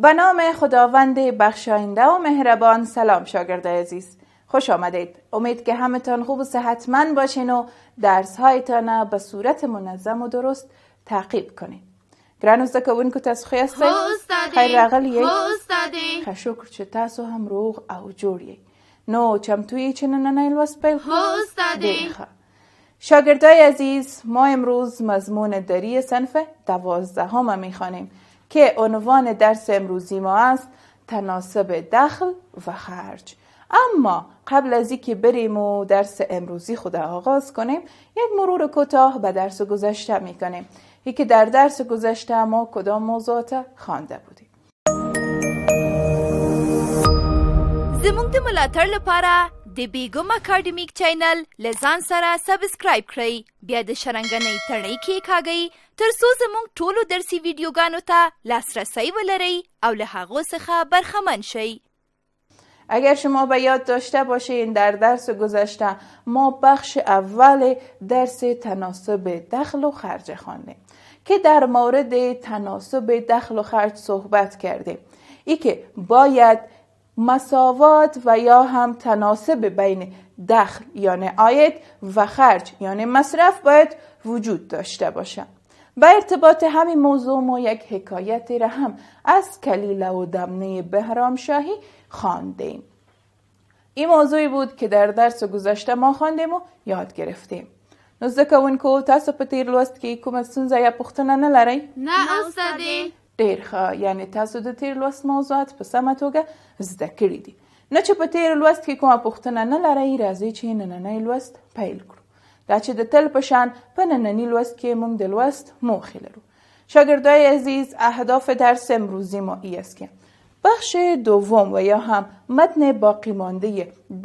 به نام خداوند بخشاینده و مهربان سلام شاگرد عزیز خوش آمدید امید که همتان خوب و صحتمند باشین و درس هایتان به صورت منظم و درست تعقیب کنید گران زکون که تاسو خوی هستئ خیر راغلی خشکر چه تاسو هم روغ او جوړ نو چم توی چې نننی لوست پیل شاگردای عزیز ما امروز مضمون دری صنف دوازدهم میخوانیم که عنوان درس امروزی ما است تناسب دخل و خرج اما قبل از اینکه بریم و درس امروزی خود آغاز کنیم یک مرور کوتاه به درس گذشته کنیم که در درس گذشته ما کدام موضوعات خوانده بودیم ملاتر د بیګم اکیډمیک چینل لزان سره سبسکرایب کړئ بیا د شرنګنۍ تړۍ کې کاږئ تر څو زموږ ټولو درسي ویډیوګانو ته لاسرسی ولرئ او له هغو څخه برخمن شئ اگر شما به یاد داشته باشین در درس گذشته ما بخش اول درس تناسب دخل و خرج خانه که در مورد تناسب دخل و خرج صحبت کردیم ای که باید مساوات و یا هم تناسب بین دخل یعنی آید و خرج یعنی مصرف باید وجود داشته باشه به ارتباط همین موضوع ما یک حکایتی را هم از کلیله و دمنه بهرامشاهی شاهی خواندیم این موضوعی بود که در درس گذشته ما خواندیم و یاد گرفتیم نو اون کوونکو تاسو په تیر لوست کې کومه ستونزه یا نه نه ډیر ښه یعنی تاسو د تیر لوست موضوعات په سمه توګه زده دي نه چې په تیر لوست کې کومه پوښتنه نه لرئ راځئ چې نننی لوست پیل کړو دا چې د تل په شان په نننی لوست کې موږ د لوست موخې لرو شاګردای عزیز اهداف درس امروزی ما ای است که بخش دوم و یا هم متن باقی مانده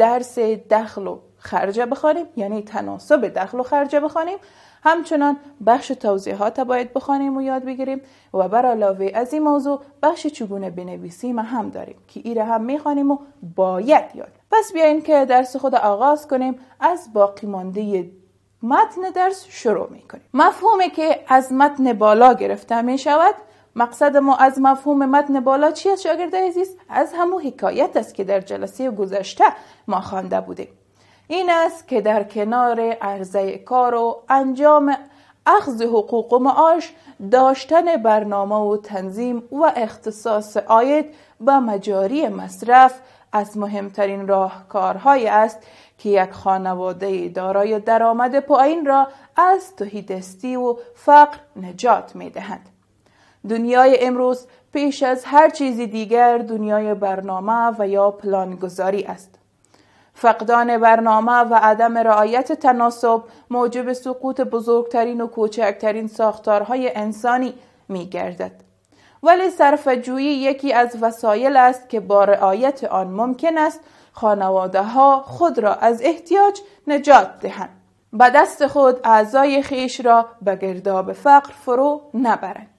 درس دخل و خرجه بخوانیم یعنی تناسب دخل و خرجه بخوانیم همچنان بخش توضیحات باید بخوانیم و یاد بگیریم و برای علاوه از این موضوع بخش چگونه بنویسیم هم داریم که ایره هم میخوانیم و باید یاد پس بیاین که درس خود آغاز کنیم از باقی مانده متن درس شروع میکنیم مفهومی که از متن بالا گرفته میشود مقصد ما از مفهوم متن بالا چی است شاگرد عزیز از همو حکایت است که در جلسه گذشته ما خوانده بودیم این است که در کنار عرضه کار و انجام اخذ حقوق و معاش داشتن برنامه و تنظیم و اختصاص آید به مجاری مصرف از مهمترین راهکارهایی است که یک خانواده دارای درآمد پایین را از توهیدستی و فقر نجات می دهند. دنیای امروز پیش از هر چیزی دیگر دنیای برنامه و یا پلانگذاری است. فقدان برنامه و عدم رعایت تناسب موجب سقوط بزرگترین و کوچکترین ساختارهای انسانی می گردد. ولی صرفجویی یکی از وسایل است که با رعایت آن ممکن است خانواده ها خود را از احتیاج نجات دهند. به دست خود اعضای خیش را به گرداب فقر فرو نبرند.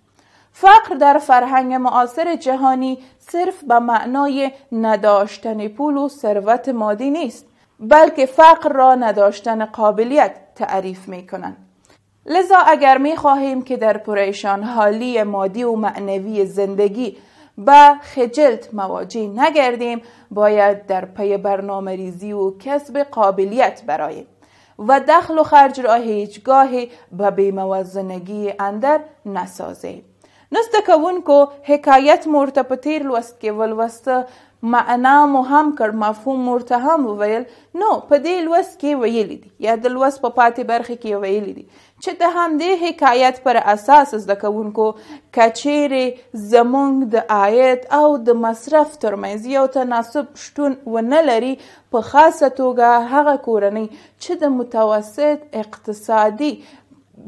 فقر در فرهنگ معاصر جهانی صرف به معنای نداشتن پول و ثروت مادی نیست بلکه فقر را نداشتن قابلیت تعریف می کنند. لذا اگر می خواهیم که در پریشان حالی مادی و معنوی زندگی با خجلت مواجه نگردیم باید در پی برنامه ریزی و کسب قابلیت برای و دخل و خرج را هیچگاهی به بیموزنگی اندر نسازیم نه زده کوونکو حکایت مو ورته په تیر لوست کې ولوسته معنا مو هم کړ مفهوم مو ورته هم وویل نو په دې لوست کې ویلی دي یا د لوست په پاتې برخه کې ویلی دي چې د همدې حکایت پر اساس زده کوونکو که چیرې زموږ د عاید او د مصرف ترمنځ یو تناسب شتون ونه لري په خاصه توګه هغه کورنۍ چې د متوسط اقتصادي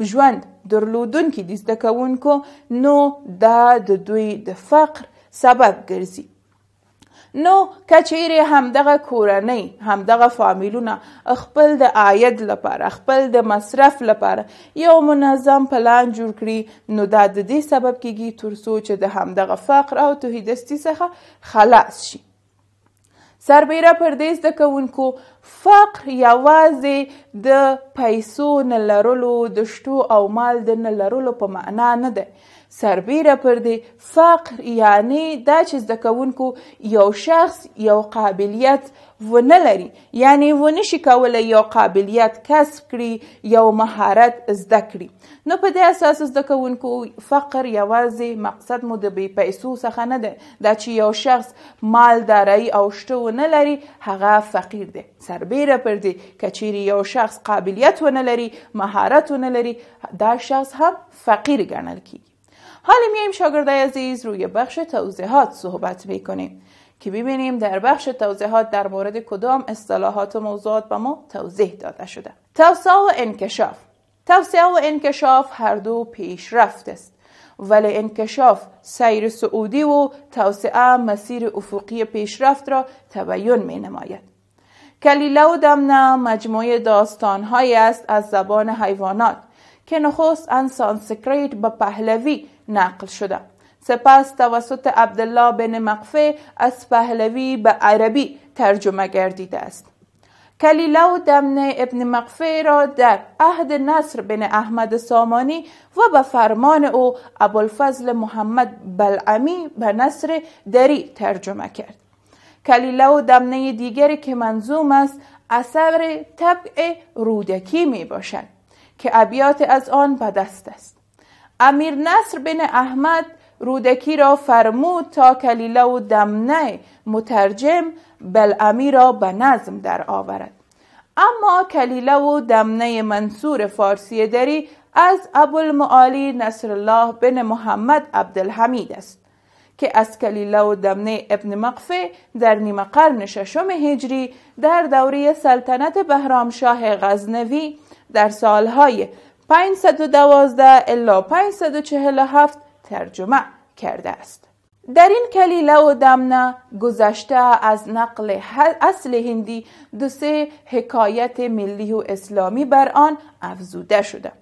ژوند درلودونکي دي زده کوونکو نو دا د دوی د فقر سبب ګرځي نو کچېرې همدغه کورنۍ همدغه فامیلونه خپل د عاید لپاره خپل د مصرف لپاره یو منظم پلان جوړ کړي نو دا د دې سبب کېږي تر څو چې د همدغه فقر او توهیدستي څخه خلاص شي سربیره پر دې زده کوونکو فقر یوازې د پیسو نه لرلو د شتو او مال د نه لرلو په معنا نه دی سربیره پر دی فقر یعنی دا چې زده کوونکو یو شخص یو قابلیت ونه لري یعنی ونه شي کولی یو قابلیت کسب کړي یو مهارت زده کړي نو په دې اساس زده کوونکو فقر یوازې مقصد مو د بې پیسو څخه نه دی دا چې یو شخص مالداري او شته ونه لري هغه فقیر دی سربیره پر دی که چیرې یو شخص قابلیت ونه لري مهارت ونه لري دا شخص هم فقیر ګڼل کیږي حالا میایم شاگردای عزیز روی بخش توضیحات صحبت میکنیم که ببینیم در بخش توضیحات در مورد کدام اصطلاحات و موضوعات به ما توضیح داده شده توسعه و انکشاف توسعه و انکشاف هر دو پیشرفت است ولی انکشاف سیر سعودی و توسعه مسیر افقی پیشرفت را تبیین می نماید. کلیله و دمنه مجموعه داستانهایی است از زبان حیوانات که نخست ان سانسکریت به پهلوی نقل شده سپس توسط عبدالله بن مقفه از پهلوی به عربی ترجمه گردیده است کلیله و دمنه ابن مقفه را در عهد نصر بن احمد سامانی و به فرمان او ابوالفضل محمد بلعمی به نصر دری ترجمه کرد کلیله و دمنه دیگری که منظوم است اثر طبع رودکی می باشد که ابیات از آن به دست است امیر نصر بن احمد رودکی را فرمود تا کلیله و دمنه مترجم بلعمی را به نظم در آورد اما کلیله و دمنه منصور فارسی دری از نصر الله بن محمد عبدالحمید است که از کلیله و دمنه ابن مقفه در نیمه قرن ششم هجری در دوره سلطنت شاه غزنوی در سالهای 512 الا 547 ترجمه کرده است در این کلیله و دمنه گذشته از نقل اصل هندی دو سه حکایت ملی و اسلامی بر آن افزوده شده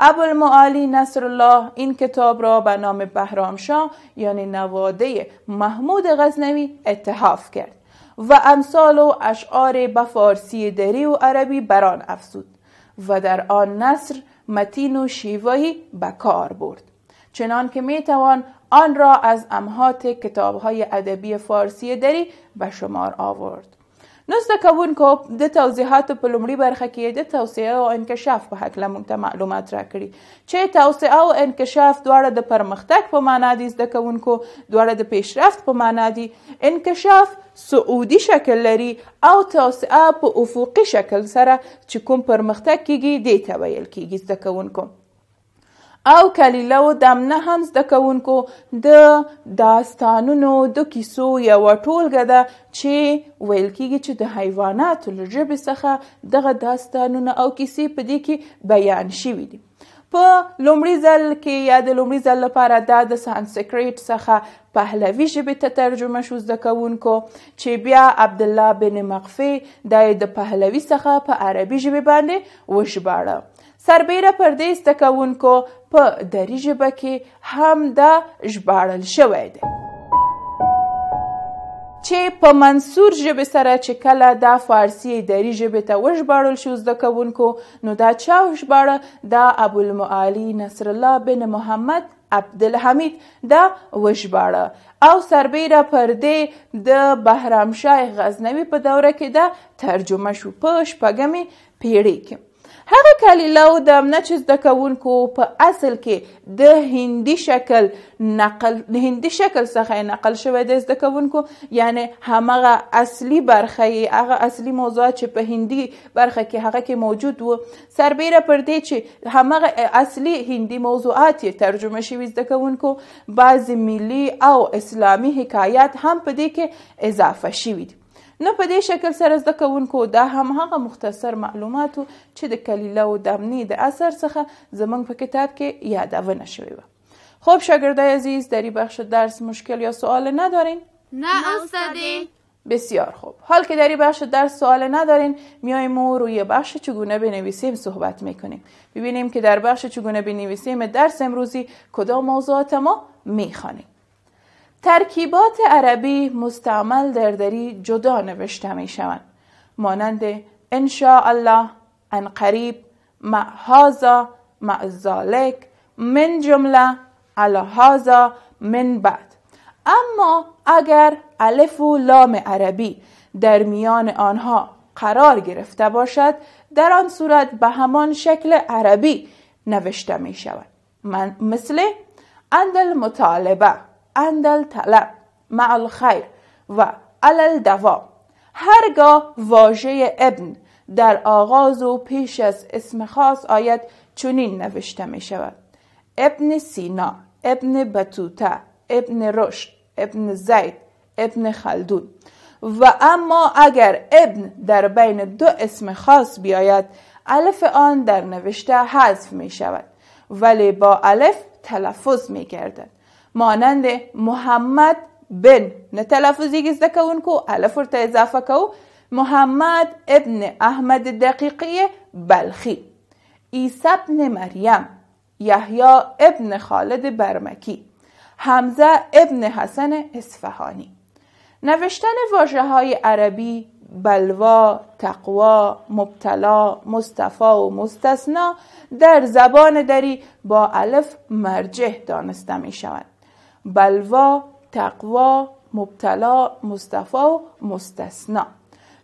ابوالمعالی نصرالله این کتاب را به نام بهرامشاه یعنی نواده محمود غزنوی اتحاف کرد و امثال و اشعار به فارسی دری و عربی بران افزود و در آن نصر متین و شیوهی به کار برد چنان که می توان آن را از امهات کتاب های ادبی فارسی دری به شمار آورد نو زده کوونکو د توضیحاتو په لومړۍ برخه کې د توسعه او انکشاف په هکله موږ ته معلومات راکړي چې توسعه او انکشاف دواړه د پرمختګ په معنا دي زده کوونکو دواړه د پیشرفت په معنا دي انکشاف سعودي شکل لري او توسعه په افقي شکل سره چې کوم پرمختګ کیږي دې ته ویل کیږي زده کوونکو او کلیله و دمنه هم زده کوونکو د داستانونو د کیسو یوه ټولګه ده چې ویل کیږي چې د حیواناتو له ژبې څخه دغه داستانونه او کیسې په دې کې بیان شوي دي په لومړي ځل کې یا د لومړي ځل لپاره دا د سانسکریټ څخه پهلوي ژبې ته ترجمه شو زده کوونکو چې بیا عبدالله بن مقفي دا د پهلوي څخه په عربي ژبې باندې وژباړه سربیره پر دې زده کوونکو په دري ژبه کې هم دا ژباړل شوی دی چې په منصور ژبه سره چې کله دا فارسی دری ژبه ته وژباړل شو زده کوونکو نو دا چا وژباړه دا ابوالمعالی نصر الله بن محمد عبدالحمید دا وژباړه او سربیره پر دې د بهرام شاه غزنوی په دوره کې دا ترجمه شو په شپږمې پیړۍ کې هغه کلیله د منچ زده کوونکو په اصل کې د هندي شکل نقل هندي شکل څخه نقل شوی د زده کوونکو یعنی همغه اصلي برخه هغه اصلي موضوع چې په هندي برخه کې هغه کې موجود وو سربیره پر دې چې همغه اصلي هندي موضوعات ترجمه شوي زده کوونکو بعض ملی او اسلامي حکایات هم په دې کې اضافه شوي دي نه په شکل سره زده کوونکو دا هم هغه مختصر معلوماتو چې د کلیله او دامنی د اثر څخه زمونږ په کتاب کې یادونه شوې خوب خب شاگردای عزیز در این بخش درس مشکل یا سوال ندارین؟ نه استادی بسیار خوب حال که در این بخش درس سوال ندارین میایم و روی بخش چگونه بنویسیم صحبت میکنیم ببینیم که در بخش چگونه بنویسیم درس امروزی کدام موضوعات ما میخوانیم ترکیبات عربی مستعمل در دری جدا نوشته می شوند مانند الله ان قریب معهازا معزالک من جمله الهازا من بعد اما اگر الف و لام عربی در میان آنها قرار گرفته باشد در آن صورت به همان شکل عربی نوشته می شود مثل عند مطالبه. اندل طلب مع الخیر و علل دوا هرگاه واژه ابن در آغاز و پیش از اسم خاص آید چنین نوشته می شود ابن سینا ابن بطوته ابن رشد ابن زید ابن خلدون و اما اگر ابن در بین دو اسم خاص بیاید الف آن در نوشته حذف می شود ولی با الف تلفظ می گردد مانند محمد بن نه تلفظی زده کو الف اضافه کو محمد ابن احمد دقیقی بلخی عیسی ابن مریم یحیی ابن خالد برمکی حمزه ابن حسن اصفهانی نوشتن واجه های عربی بلوا، تقوا، مبتلا، مصطفا و مستثنا در زبان دری با الف مرجه دانسته می شود. بلوا تقوا مبتلا مصطفا و مستثنا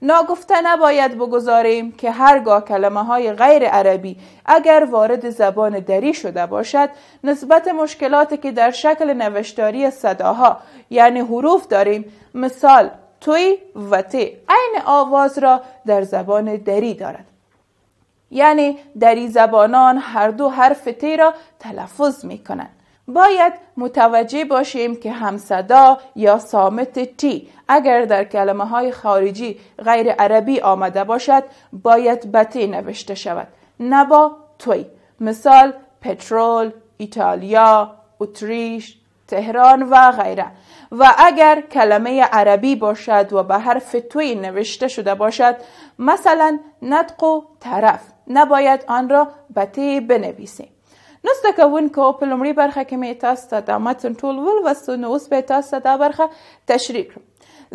ناگفته نباید بگذاریم که هرگاه کلمه های غیر عربی اگر وارد زبان دری شده باشد نسبت مشکلاتی که در شکل نوشتاری صداها یعنی حروف داریم مثال توی و تی عین آواز را در زبان دری دارد یعنی دری زبانان هر دو حرف تی را تلفظ می کنند باید متوجه باشیم که همصدا یا سامت تی اگر در کلمه های خارجی غیر عربی آمده باشد باید بتی نوشته شود نه با توی مثال پترول، ایتالیا، اتریش، تهران و غیره و اگر کلمه عربی باشد و به حرف توی نوشته شده باشد مثلا ندق و طرف نباید آن را بتی بنویسیم نو زده کوونکو په لومړۍ برخه کې مې تاسو ته دا متن ټول ولوستو نو اوس به تاسو ته دا برخه تشریح کړم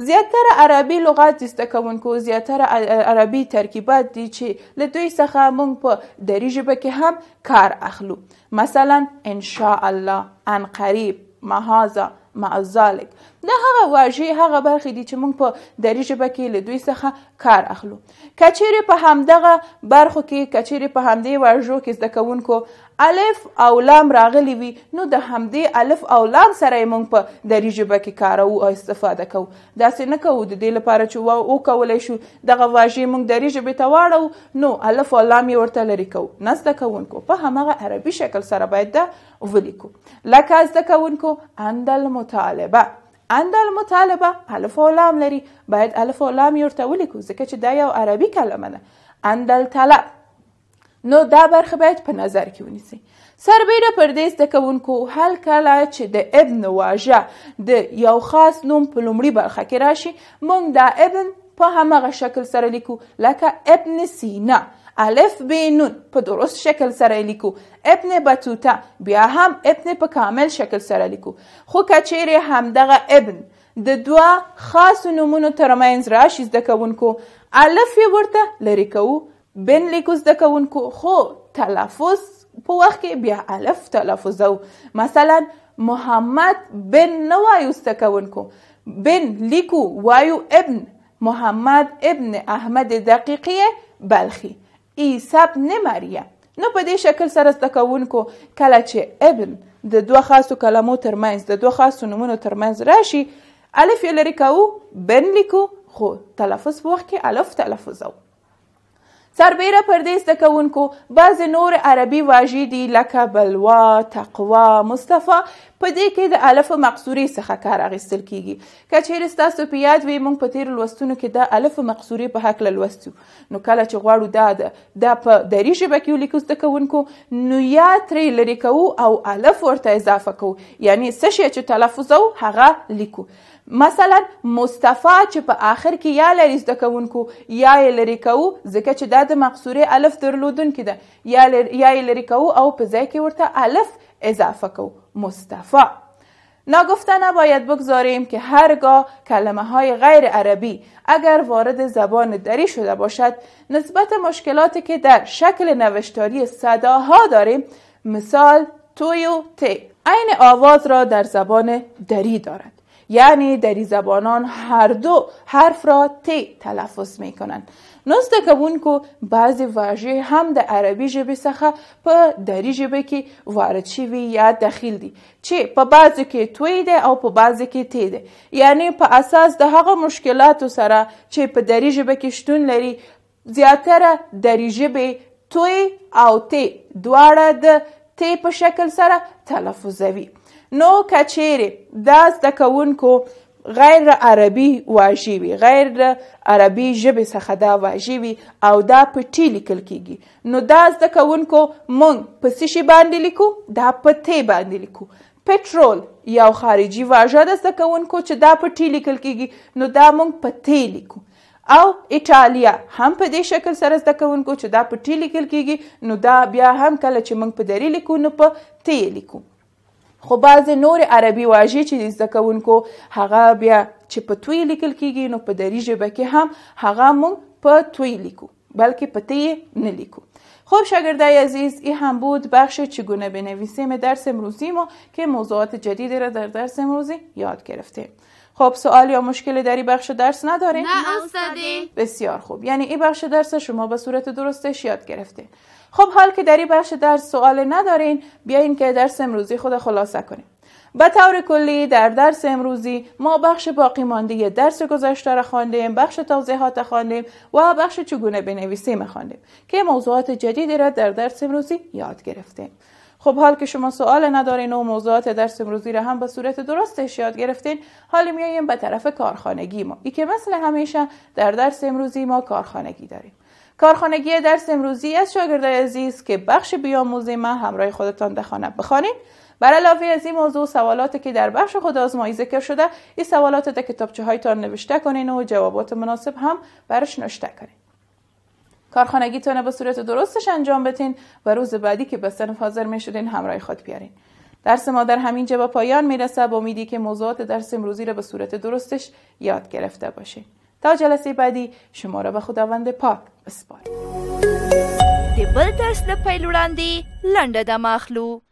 زیاتره عربي لغات زده کوونکو زیاتره عربي ترکیبات دي چې له دوی څخه موږ په دري ژبه کې هم کار اخلو مثلا ان شاء الله ان قریب مهازا مع ذلك دا هغه واژې هغه برخې دي چې موږ په دري ژبه کې له دوی څخه کار اخلو کچیر په همدغه برخو کې کچیر په همدې واژو کې زده کوونکو الف او لام راغلی وي نو د همدې الف او لام سره موږ په دری ژبه کې کارو او استفاده کوو داسې نه کوو د دې لپاره چې او کولای شو دغه واژې موږ دری ژبې ته واړو نو الف او لام یې ورته لرې کوو نه زده کوونکو په همغه عربي شکل سره باید دا ولیکو لکه زده کوونکو عند المطالبه عند المطالبه الف او لام لري باید الف او لام یې ورته ولیکو ځکه چې دا یو عربي کلمه ده عند الطلب نو دا برخه باید په نظر کې ونیسئ سربیره پر دې زده کوونکو هل کله چې د ابن واژه د یو خاص نوم په لومړي برخه کې راشي موږ دا ابن په همغه شکل سره لیکو لکه ابن سینا الف ب نون په درست شکل سره لیکو ابن بطوطه بیا هم ابن په کامل شکل سره لیکو خو کچیرې همدغه ابن د دوه خاصو نومونو ترمنځ راشي زده کوونکو الف یې ورته لرې کوو بین لیکو زده کوونکو خو تلفظ په وخت کې بیا الف تلفظو مثلا محمد بن نه وایو زده کوونکو بن لیکو وایو ابن محمد ابن احمد دقیقیه بلخي عیسی ابن مریم نو په دې شکل سره زده کوونکو کله چې ابن د دوه خاصو کلمو ترمنځ د دوه خاصو نومونو ترمنځ راشي الف یې لرې کوو بن لیکو خو تلفظ په وخت کې الف تلفظو سربیره پر دې زده کوونکو بعضې نور عربي واژې دي لکه بلوا تقوا مصطفی په دې کې د الف مقصوري څخه کار اخیستل کیږي که چیرې ستاسو په یاد وي موږ په تیر لوستونو کې د الف مقصوري په هکله لوستو نو کله چې غواړو دا د دا په دري ژبه کې ولیکو زده کوونکو نو یا ترې لرې کوو او الف ورته اضافه کوو یعنی څه شی چې تلفظ هغه لیکو مثلا مصطفی چه په آخر کې یا لري زده کوونکو یا یې لري کوو ځکه چې دا د مقصورې الف درلودونکې ده یا یې لري کوو او په ځای کې ورته الف اضافه کوو مصطفی ناگفته باید بگذاریم که هرگاه کلمه های غیر عربی اگر وارد زبان دری شده باشد نسبت مشکلاتی که در شکل نوشتاری صداها داریم مثال توی و تی عین آواز را در زبان دری دارد یعنی دری زبانان هر دو حرف را ت تلفظ می کنند نزد کوونکو بعضی واژې هم د عربي ژبې څخه په دری ژبه کې وارد شوي یا دخیل دي چې په بعضو کې توی دی او په بعضو کې تی دی یعنی په اساس د هغه مشکلاتو سره چې په دری ژبه کې شتون لري زیاتره دری ژبې توی او تی دواړه د ت په شکل سره تلفظوي نو کچېرې دا زده کوونکو غیر عربي واژې وي غیر عربي ژبې څخه دا واژې وي او دا په ټي لیکل کیږي نو دا زده کوونکو مونږ په څه شي باندې لیکو دا په ت باندې لیکو پټرول یو خارجي واژه ده زده کوونکو چې دا په ټي لیکل کیږي نو دا مونږ په ت لیکو او ایټالیا هم په دې شکل سره زده کوونکو چې دا په ټي لیکل کیږي نو دا بیا هم کله چې موږ په درې لیکو نو په ت لیکو خو بعضې نورې عربي واژې چې زده کوونکو هغه بیا چې په توی لیکل کیږي نو په دري ژبه کې هم هغه مونږ په توی لیکو بلکې په تی نه لیکو خب شاگردای عزیز این هم بود بخش چگونه بنویسیم درس امروزی ما که موضوعات جدیدی را در درس امروزی یاد گرفتیم خب سوال یا مشکلی در این بخش درس نداره؟ نه استادی بسیار خوب یعنی این بخش درس شما به صورت درستش یاد گرفته خب حال که در این بخش درس سوال ندارین بیاین که درس امروزی خود خلاصه کنیم به طور کلی در درس امروزی ما بخش باقی مانده درس گذشته را خواندیم بخش توضیحات خواندیم و بخش چگونه بنویسیم خواندیم که موضوعات جدیدی را در درس امروزی یاد گرفتیم خب حال که شما سوال ندارین و موضوعات درس امروزی را هم به صورت درستش یاد گرفتین حالی میاییم به طرف کارخانگی ما ای که مثل همیشه در درس امروزی ما کارخانگی داریم کارخانگی درس امروزی از شاگردای عزیز که بخش بیاموزی ما همراه خودتان در خانه بخوانید بر علاوه از این موضوع سوالاتی که در بخش خود آزمایی ذکر شده این سوالات در کتابچه هایتان نوشته کنین و جوابات مناسب هم برش نوشته کنین کارخانگیتان به صورت درستش انجام بتین و روز بعدی که به صنف حاضر شدین همراه خود بیارین درس ما در همینجا به پایان میرسه با امیدی که موضوعات درس امروزی را به صورت درستش یاد گرفته باشین تا جلسه بعدی شما را به خداوند پاک بسپاریم د درس